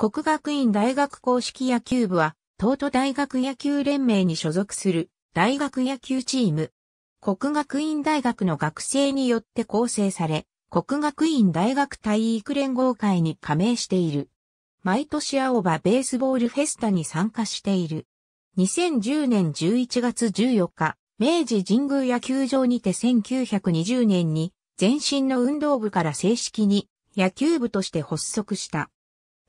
国学院大学公式野球部は、東都大学野球連盟に所属する大学野球チーム。国学院大学の学生によって構成され、国学院大学体育連合会に加盟している。毎年青葉ベースボールフェスタに参加している。2010年11月14日、明治神宮野球場にて1920年に全身の運動部から正式に野球部として発足した。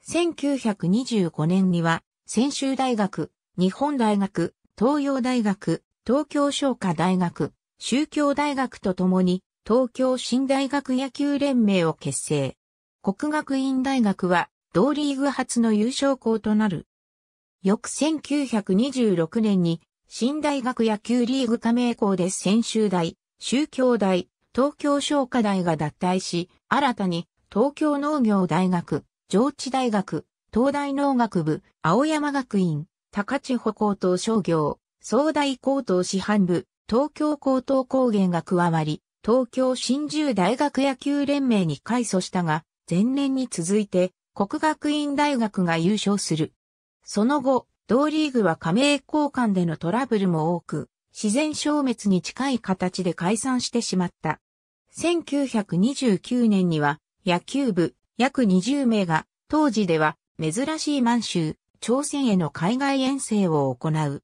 1925年には、専修大学、日本大学、東洋大学、東京商科大学、宗教大学とともに、東京新大学野球連盟を結成。国学院大学は、同リーグ初の優勝校となる。翌1926年に、新大学野球リーグ加盟校で専修大、宗教大、東京商科大が脱退し、新たに東京農業大学、上智大学、東大農学部、青山学院、高千穂高等商業、総大高等師範部、東京高等高原が加わり、東京新十大学野球連盟に改組したが、前年に続いて、国学院大学が優勝する。その後、同リーグは加盟交換でのトラブルも多く、自然消滅に近い形で解散してしまった。1929年には、野球部、約20名が、当時では珍しい満州、朝鮮への海外遠征を行う。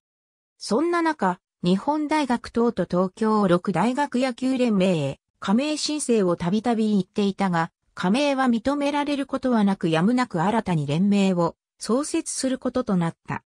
そんな中、日本大学等と東京6大学野球連盟へ加盟申請をたびたび行っていたが、加盟は認められることはなくやむなく新たに連盟を創設することとなった。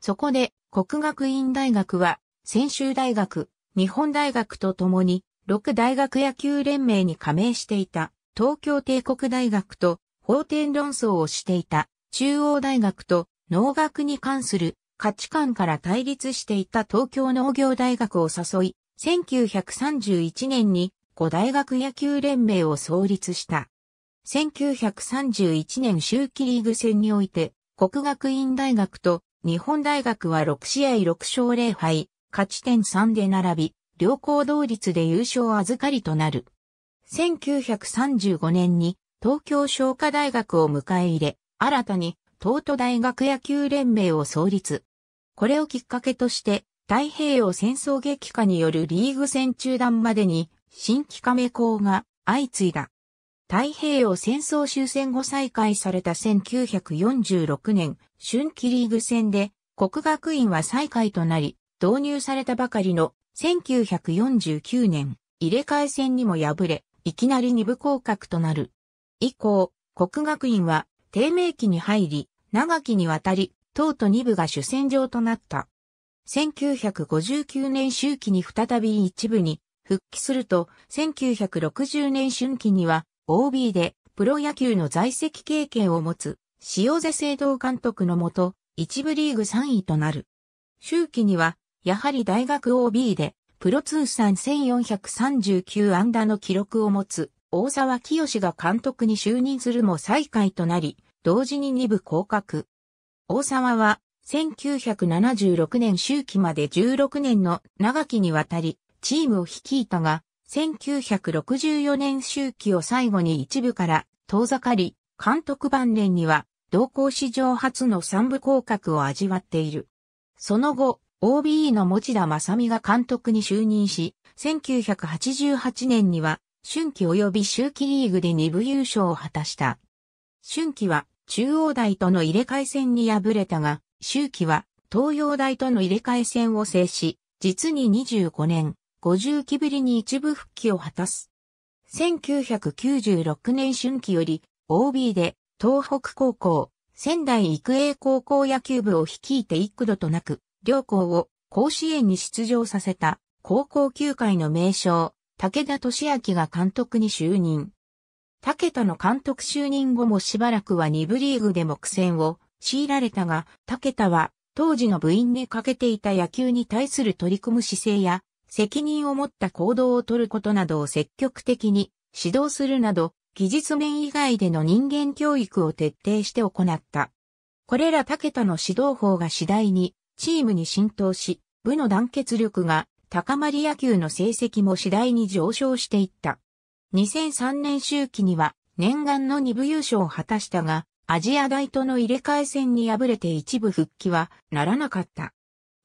そこで、国学院大学は、専修大学、日本大学と共に、6大学野球連盟に加盟していた。東京帝国大学と法典論争をしていた中央大学と農学に関する価値観から対立していた東京農業大学を誘い、1931年に5大学野球連盟を創立した。1931年秋季リーグ戦において、国学院大学と日本大学は6試合6勝0敗、勝ち点3で並び、両校同率で優勝預かりとなる。1935年に東京商科大学を迎え入れ、新たに東都大学野球連盟を創立。これをきっかけとして、太平洋戦争激化によるリーグ戦中断までに、新規加盟校が相次いだ。太平洋戦争終戦後再開された1946年、春季リーグ戦で、国学院は再開となり、導入されたばかりの1949年、入れ替え戦にも敗れ、いきなり二部降格となる。以降、国学院は低迷期に入り、長きにわたり、党と二部が主戦場となった。1959年秋季に再び一部に復帰すると、1960年春季には OB でプロ野球の在籍経験を持つ塩瀬聖堂監督のもと、一部リーグ3位となる。秋季には、やはり大学 OB でプロ通算1439安打の記録を持つ、大沢清が監督に就任するも最下位となり、同時に2部降格。大沢は、1976年周期まで16年の長きにわたり、チームを率いたが、1964年周期を最後に一部から遠ざかり、監督晩年には、同行史上初の三部降格を味わっている。その後、o b の持田正美が監督に就任し、1988年には、春季及び秋季リーグで2部優勝を果たした。春季は中央大との入れ替え戦に敗れたが、秋季は東洋大との入れ替え戦を制し、実に25年、50期ぶりに一部復帰を果たす。1996年春季より OB で東北高校、仙台育英高校野球部を率いて幾度となく両校を甲子園に出場させた高校球界の名将、武田俊明が監督に就任。武田の監督就任後もしばらくは2部リーグでも苦戦を強いられたが、武田は当時の部員で欠けていた野球に対する取り組む姿勢や、責任を持った行動を取ることなどを積極的に指導するなど、技術面以外での人間教育を徹底して行った。これら武田の指導法が次第にチームに浸透し、部の団結力が高まり野球の成績も次第に上昇していった。2003年周期には念願の2部優勝を果たしたが、アジア大との入れ替え戦に敗れて一部復帰はならなかった。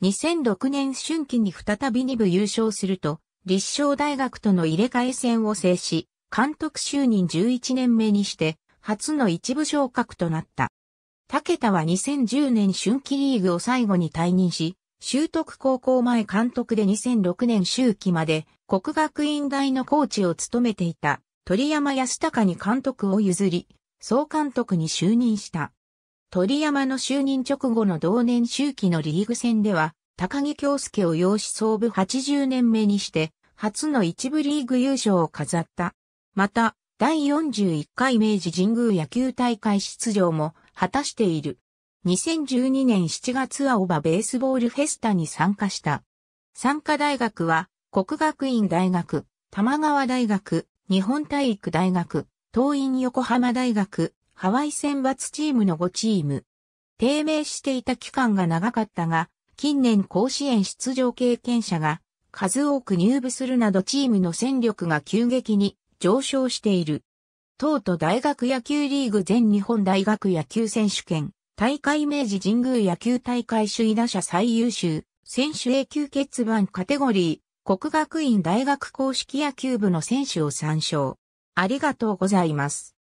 2006年春季に再び2部優勝すると、立正大学との入れ替え戦を制し、監督就任11年目にして、初の一部昇格となった。竹田は2010年春季リーグを最後に退任し、修徳高校前監督で2006年秋季まで国学院大のコーチを務めていた鳥山康隆に監督を譲り、総監督に就任した。鳥山の就任直後の同年秋季のリーグ戦では、高木京介を養子総部80年目にして、初の一部リーグ優勝を飾った。また、第41回明治神宮野球大会出場も果たしている。2012年7月青葉ベースボールフェスタに参加した。参加大学は、国学院大学、玉川大学、日本体育大学、東院横浜大学、ハワイ選抜チームの5チーム。低迷していた期間が長かったが、近年甲子園出場経験者が数多く入部するなどチームの戦力が急激に上昇している。東都大学野球リーグ全日本大学野球選手権、大会明治神宮野球大会首位打者最優秀、選手 A 級欠番カテゴリー、国学院大学公式野球部の選手を参照。ありがとうございます。